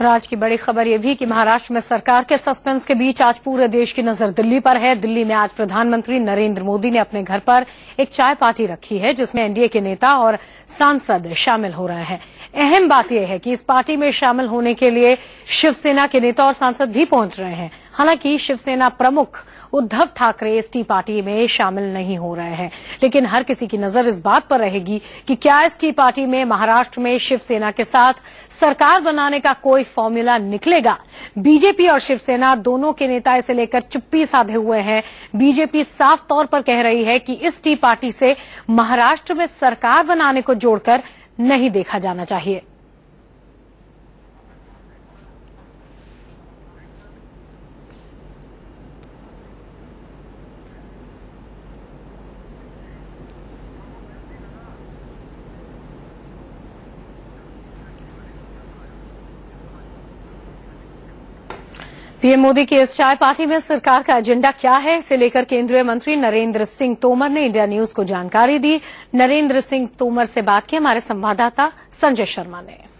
और आज की बड़ी खबर यह भी कि महाराष्ट्र में सरकार के सस्पेंस के बीच आज पूरे देश की नजर दिल्ली पर है दिल्ली में आज प्रधानमंत्री नरेंद्र मोदी ने अपने घर पर एक चाय पार्टी रखी है जिसमें एनडीए के नेता और सांसद शामिल हो रहे हैं अहम बात यह है कि इस पार्टी में शामिल होने के लिए शिवसेना के नेता और सांसद भी पहुंच रहे हैं हालांकि शिवसेना प्रमुख उद्धव ठाकरे एसटी पार्टी में शामिल नहीं हो रहे हैं लेकिन हर किसी की नजर इस बात पर रहेगी कि क्या एसटी पार्टी में महाराष्ट्र में शिवसेना के साथ सरकार बनाने का कोई फॉर्मूला निकलेगा बीजेपी और शिवसेना दोनों के नेता इसे लेकर चुप्पी साधे हुए हैं बीजेपी साफ तौर पर कह रही है कि इस टी पार्टी से महाराष्ट्र में सरकार बनाने को जोड़कर नहीं देखा जाना चाहिए पीएम मोदी की इस चाय पार्टी में सरकार का एजेंडा क्या है इसे लेकर केंद्रीय मंत्री नरेंद्र सिंह तोमर ने इंडिया न्यूज को जानकारी दी नरेंद्र सिंह तोमर से बात की हमारे संवाददाता संजय शर्मा ने